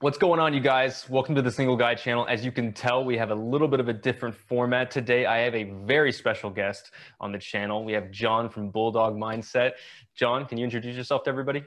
What's going on, you guys? Welcome to the Single Guy channel. As you can tell, we have a little bit of a different format today. I have a very special guest on the channel. We have John from Bulldog Mindset. John, can you introduce yourself to everybody?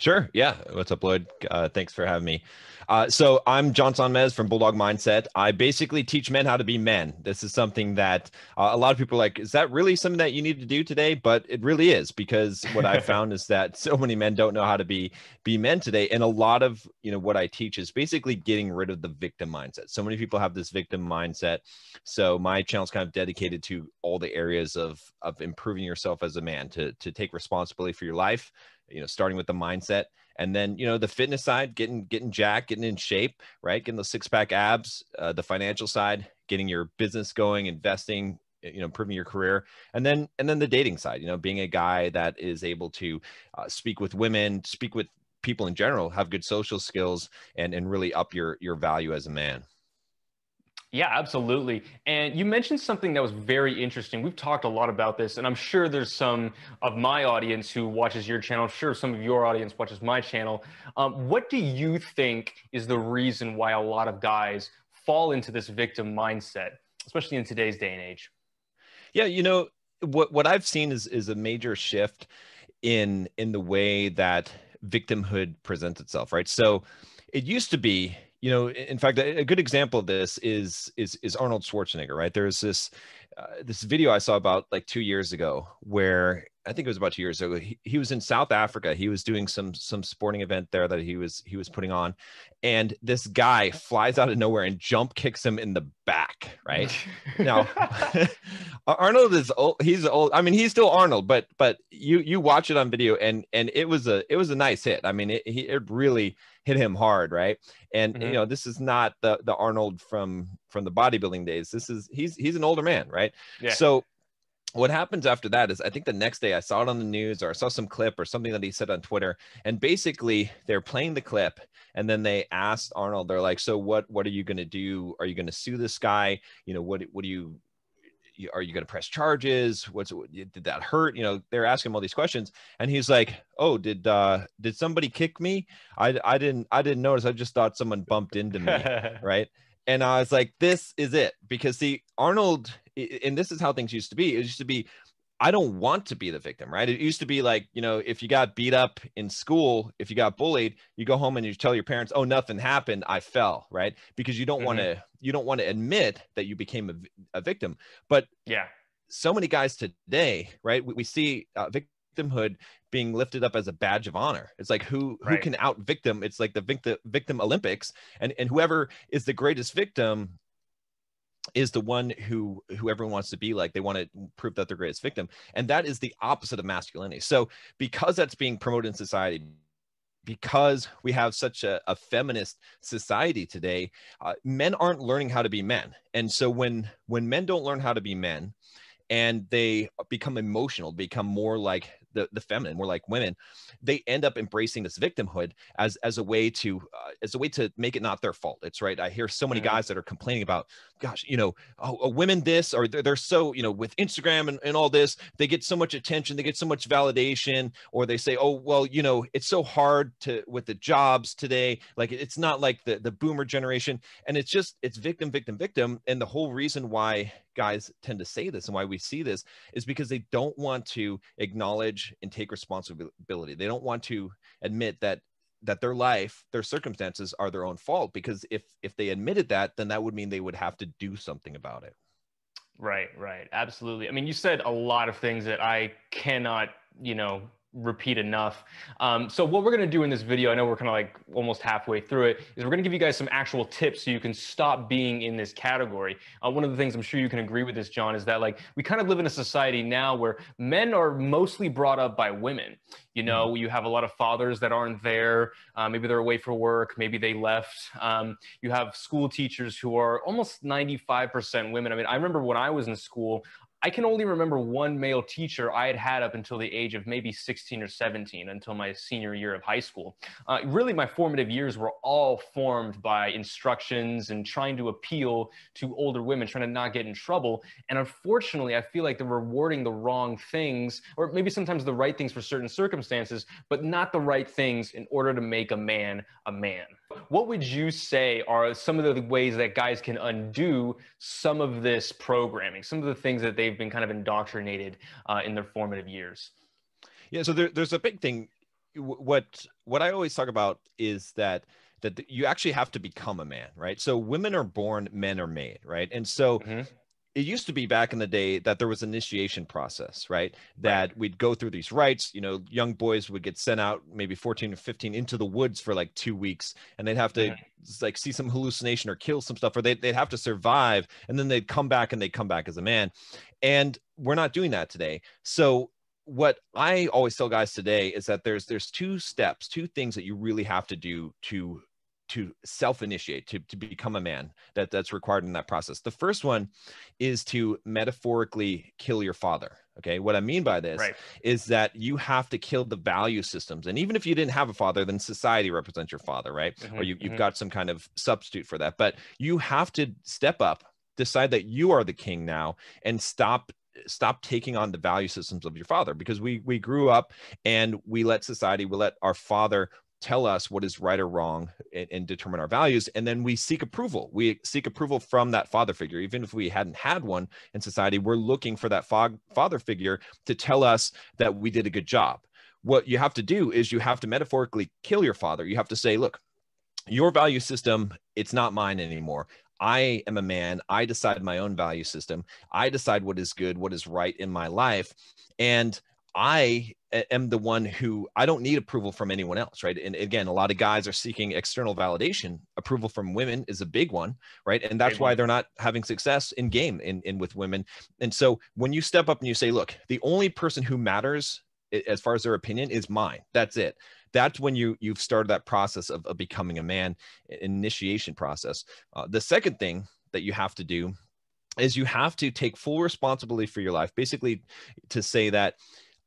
Sure. Yeah. What's up, Lloyd? Uh, thanks for having me. Uh, so I'm John Sanmez from Bulldog Mindset. I basically teach men how to be men. This is something that uh, a lot of people are like, is that really something that you need to do today? But it really is because what I found is that so many men don't know how to be be men today. And a lot of you know what I teach is basically getting rid of the victim mindset. So many people have this victim mindset. So my channel is kind of dedicated to all the areas of of improving yourself as a man to to take responsibility for your life you know starting with the mindset and then you know the fitness side getting getting jack getting in shape right getting the six pack abs uh, the financial side getting your business going investing you know improving your career and then and then the dating side you know being a guy that is able to uh, speak with women speak with people in general have good social skills and and really up your your value as a man yeah, absolutely. And you mentioned something that was very interesting. We've talked a lot about this, and I'm sure there's some of my audience who watches your channel. I'm sure some of your audience watches my channel. Um, what do you think is the reason why a lot of guys fall into this victim mindset, especially in today's day and age? Yeah, you know what what I've seen is is a major shift in in the way that victimhood presents itself. Right, so it used to be you know in fact a good example of this is is is arnold schwarzenegger right there's this uh, this video i saw about like two years ago where I think it was about two years ago. He, he, was in South Africa. He was doing some some sporting event there that he was he was putting on, and this guy flies out of nowhere and jump kicks him in the back. Right now, Arnold is old. He's old. I mean, he's still Arnold, but but you you watch it on video, and and it was a it was a nice hit. I mean, it he, it really hit him hard, right? And mm-hmm. you know, this is not the the Arnold from from the bodybuilding days. This is he's he's an older man, right? Yeah. So what happens after that is I think the next day I saw it on the news or I saw some clip or something that he said on Twitter and basically they're playing the clip and then they asked Arnold they're like so what what are you going to do are you going to sue this guy you know what what do you are you going to press charges what's did that hurt you know they're asking him all these questions and he's like oh did uh did somebody kick me I I didn't I didn't notice I just thought someone bumped into me right and I was like this is it because see Arnold and this is how things used to be. It used to be I don't want to be the victim, right? It used to be like, you know, if you got beat up in school, if you got bullied, you go home and you tell your parents, "Oh, nothing happened. I fell," right? Because you don't mm-hmm. want to you don't want to admit that you became a, a, victim. But yeah, so many guys today, right? We, we see uh, victimhood being lifted up as a badge of honor. It's like who who right. can out victim? It's like the victim victim Olympics, and and whoever is the greatest victim is the one who who everyone wants to be like they want to prove that they're greatest victim and that is the opposite of masculinity so because that's being promoted in society because we have such a, a feminist society today uh, men aren't learning how to be men and so when when men don't learn how to be men and they become emotional become more like the, the feminine we're like women they end up embracing this victimhood as as a way to uh, as a way to make it not their fault it's right i hear so many guys that are complaining about gosh you know oh, oh women this or they're, they're so you know with instagram and, and all this they get so much attention they get so much validation or they say oh well you know it's so hard to with the jobs today like it's not like the the boomer generation and it's just it's victim victim victim and the whole reason why guys tend to say this and why we see this is because they don't want to acknowledge and take responsibility. They don't want to admit that that their life, their circumstances are their own fault because if if they admitted that, then that would mean they would have to do something about it. Right, right. Absolutely. I mean, you said a lot of things that I cannot, you know, repeat enough. Um, so what we're going to do in this video, I know we're kind of like almost halfway through it, is we're going to give you guys some actual tips so you can stop being in this category. Uh, one of the things I'm sure you can agree with this, John, is that like we kind of live in a society now where men are mostly brought up by women. You know, mm-hmm. you have a lot of fathers that aren't there. Uh, maybe they're away for work. Maybe they left. Um, you have school teachers who are almost 95% women. I mean, I remember when I was in school, I can only remember one male teacher I had had up until the age of maybe 16 or 17 until my senior year of high school. Uh, really, my formative years were all formed by instructions and trying to appeal to older women, trying to not get in trouble. And unfortunately, I feel like they're rewarding the wrong things, or maybe sometimes the right things for certain circumstances, but not the right things in order to make a man a man. What would you say are some of the ways that guys can undo some of this programming, some of the things that they've been kind of indoctrinated uh, in their formative years? Yeah, so there, there's a big thing. What what I always talk about is that that you actually have to become a man, right? So women are born, men are made, right? And so mm-hmm it used to be back in the day that there was initiation process right that right. we'd go through these rites you know young boys would get sent out maybe 14 or 15 into the woods for like two weeks and they'd have to yeah. Mm-hmm. like see some hallucination or kill some stuff or they'd, they'd have to survive and then they'd come back and they'd come back as a man and we're not doing that today so what I always tell guys today is that there's there's two steps, two things that you really have to do to to self-initiate to, to become a man that that's required in that process the first one is to metaphorically kill your father okay what i mean by this right. is that you have to kill the value systems and even if you didn't have a father then society represents your father right mm-hmm, or you, mm-hmm. you've got some kind of substitute for that but you have to step up decide that you are the king now and stop stop taking on the value systems of your father because we we grew up and we let society we let our father tell us what is right or wrong and, and, determine our values. And then we seek approval. We seek approval from that father figure. Even if we hadn't had one in society, we're looking for that fog, father figure to tell us that we did a good job. What you have to do is you have to metaphorically kill your father. You have to say, look, your value system, it's not mine anymore. I am a man. I decide my own value system. I decide what is good, what is right in my life. And I am the one who I don't need approval from anyone else, right? And again, a lot of guys are seeking external validation. Approval from women is a big one, right? And that's why they're not having success in game in, in with women. And so when you step up and you say, look, the only person who matters as far as their opinion is mine. That's it. That's when you you've started that process of, of becoming a man initiation process. Uh, the second thing that you have to do is you have to take full responsibility for your life. Basically, to say that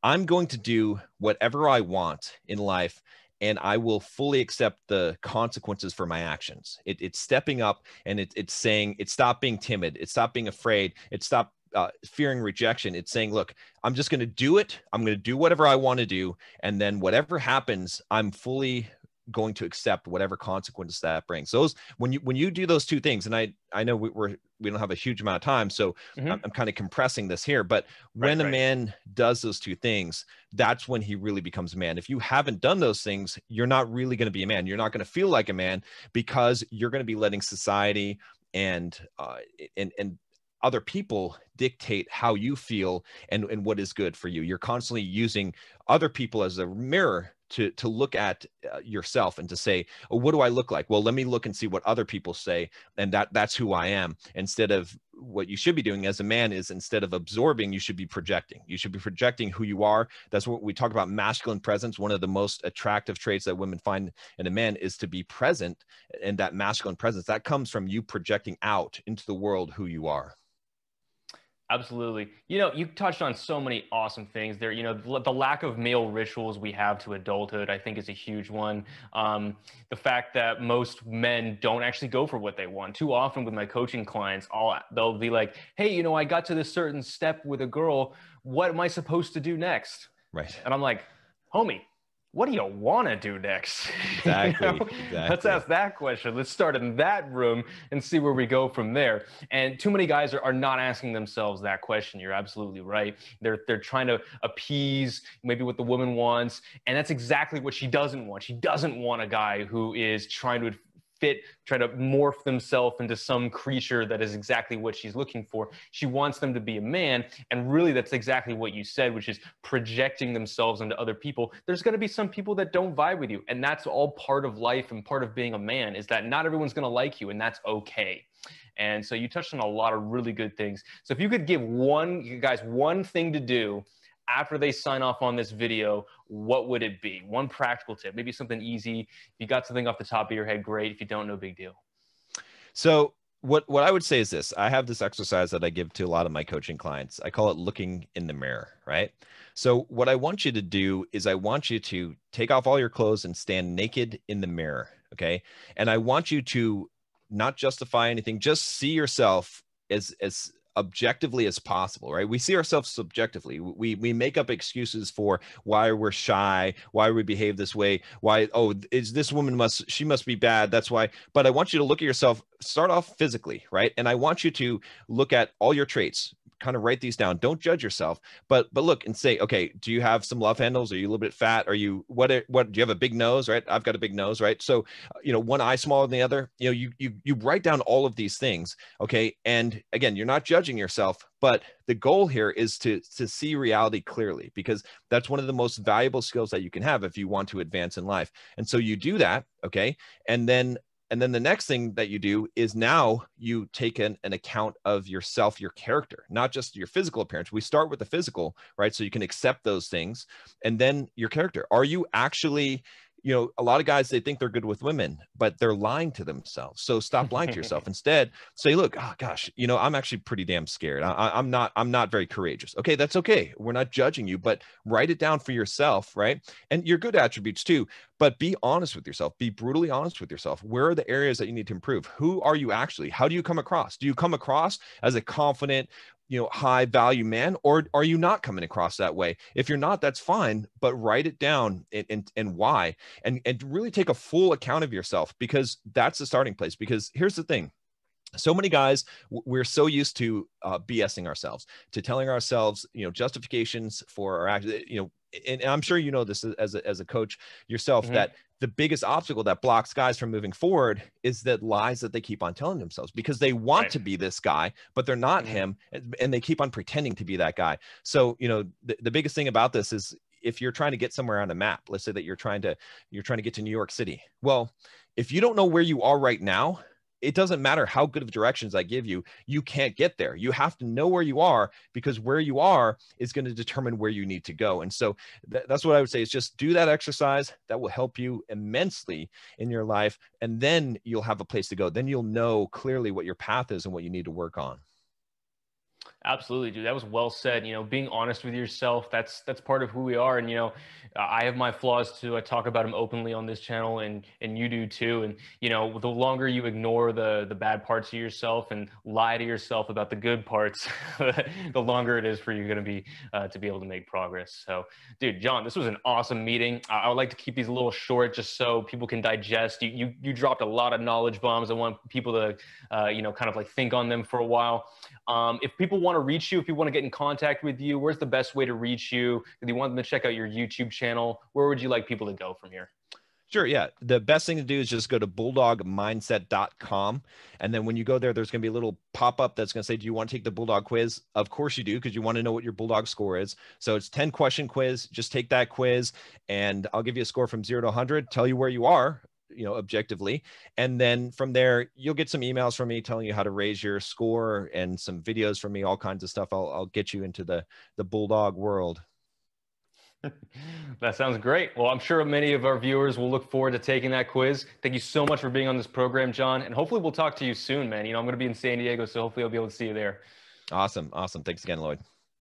I'm going to do whatever I want in life and I will fully accept the consequences for my actions. It, it's stepping up and it, it's saying, it's stop being timid. It's stop being afraid. It's stop uh, fearing rejection. It's saying, look, I'm just going to do it. I'm going to do whatever I want to do. And then whatever happens, I'm fully going to accept whatever consequences that brings those when you when you do those two things and i i know we, we're we don't have a huge amount of time so mm-hmm. I'm, I'm, kind of compressing this here but when right, right. a man does those two things that's when he really becomes a man if you haven't done those things you're not really going to be a man you're not going to feel like a man because you're going to be letting society and uh, and and other people dictate how you feel and, and what is good for you. You're constantly using other people as a mirror to to look at uh, yourself and to say oh, what do i look like well let me look and see what other people say and that that's who i am instead of what you should be doing as a man is instead of absorbing you should be projecting you should be projecting who you are that's what we talk about masculine presence one of the most attractive traits that women find in a man is to be present and that masculine presence that comes from you projecting out into the world who you are Absolutely. You know, you touched on so many awesome things there. You know, the lack of male rituals we have to adulthood, I think, is a huge one. Um, the fact that most men don't actually go for what they want. Too often with my coaching clients, all they'll be like, "Hey, you know, I got to this certain step with a girl. What am I supposed to do next?" Right. And I'm like, "Homie, what do you want to do next? Exactly, you know? exactly, Let's ask that question. Let's start in that room and see where we go from there. And too many guys are, are not asking themselves that question. You're absolutely right. They're they're trying to appease maybe what the woman wants, and that's exactly what she doesn't want. She doesn't want a guy who is trying to fit, try to morph themselves into some creature that is exactly what she's looking for. She wants them to be a man. And really, that's exactly what you said, which is projecting themselves into other people. There's going to be some people that don't vibe with you. And that's all part of life and part of being a man is that not everyone's going to like you, and that's okay. And so you touched on a lot of really good things. So if you could give one, you guys, one thing to do after they sign off on this video, what would it be? One practical tip, maybe something easy. If you got something off the top of your head, great. If you don't, no big deal. So what what I would say is this. I have this exercise that I give to a lot of my coaching clients. I call it looking in the mirror, right? So what I want you to do is I want you to take off all your clothes and stand naked in the mirror, okay? And I want you to not justify anything, just see yourself as as objectively as possible right we see ourselves subjectively we we make up excuses for why we're shy why we behave this way why oh is this woman must she must be bad that's why but i want you to look at yourself start off physically right and i want you to look at all your traits kind of write these down. Don't judge yourself, but but look and say, okay, do you have some love handles? Are you a little bit fat? Are you what? What do you have a big nose? Right? I've got a big nose, right? So, uh, you know, one eye smaller than the other. You know, you you you write down all of these things, okay? And again, you're not judging yourself, but the goal here is to to see reality clearly because that's one of the most valuable skills that you can have if you want to advance in life. And so you do that, okay? And then and then the next thing that you do is now you take an, an account of yourself, your character, not just your physical appearance. We start with the physical, right? So you can accept those things and then your character. Are you actually you know, a lot of guys, they think they're good with women, but they're lying to themselves. So stop lying to yourself. Instead, say, look, oh gosh, you know, I'm actually pretty damn scared. I, am not, I'm not very courageous. Okay. That's okay. We're not judging you, but write it down for yourself. Right. And your good attributes too, but be honest with yourself. Be brutally honest with yourself. Where are the areas that you need to improve? Who are you actually? How do you come across? Do you come across as a confident, you know high value man or are you not coming across that way if you're not that's fine but write it down and and, and why and and really take a full account of yourself because that's the starting place because here's the thing so many guys we're so used to uh, bsing ourselves to telling ourselves you know justifications for our actions eh, you know and, and i'm sure you know this as a, as a coach yourself mm-hmm. that the biggest obstacle that blocks guys from moving forward is that lies that they keep on telling themselves because they want right. to be this guy, but they're not mm-hmm. him, and they keep on pretending to be that guy. So you know the, the biggest thing about this is if you're trying to get somewhere on a map, let's say that you're trying to you're trying to get to New York City. Well, if you don't know where you are right now, it doesn't matter how good of directions I give you, you can't get there. You have to know where you are because where you are is going to determine where you need to go. And so th- that's what I would say is just do that exercise. That will help you immensely in your life. And then you'll have a place to go. Then you'll know clearly what your path is and what you need to work on. Absolutely, dude. That was well said. You know, being honest with yourself, that's that's part of who we are. And you know, I have my flaws too. I talk about them openly on this channel and and you do too. And you know, the longer you ignore the the bad parts of yourself and lie to yourself about the good parts, the longer it is for you going to be uh, to be able to make progress. So, dude, John, this was an awesome meeting. I, I, would like to keep these a little short just so people can digest. You you, you dropped a lot of knowledge bombs. I want people to uh, you know, kind of like think on them for a while. Um, if people want want to reach you, if you want to get in contact with you, where's the best way to reach you? If you want them to check out your YouTube channel, where would you like people to go from here? Sure. Yeah. The best thing to do is just go to bulldogmindset.com. And then when you go there, there's going to be a little pop up that's going to say, Do you want to take the bulldog quiz? Of course you do, because you want to know what your bulldog score is. So it's 10 question quiz. Just take that quiz, and I'll give you a score from zero to 100, tell you where you are, you know objectively and then from there you'll get some emails from me telling you how to raise your score and some videos from me all kinds of stuff i'll, I'll get you into the the bulldog world that sounds great well i'm sure many of our viewers will look forward to taking that quiz thank you so much for being on this program john and hopefully we'll talk to you soon man you know i'm going to be in san diego so hopefully i'll be able to see you there awesome awesome thanks again lloyd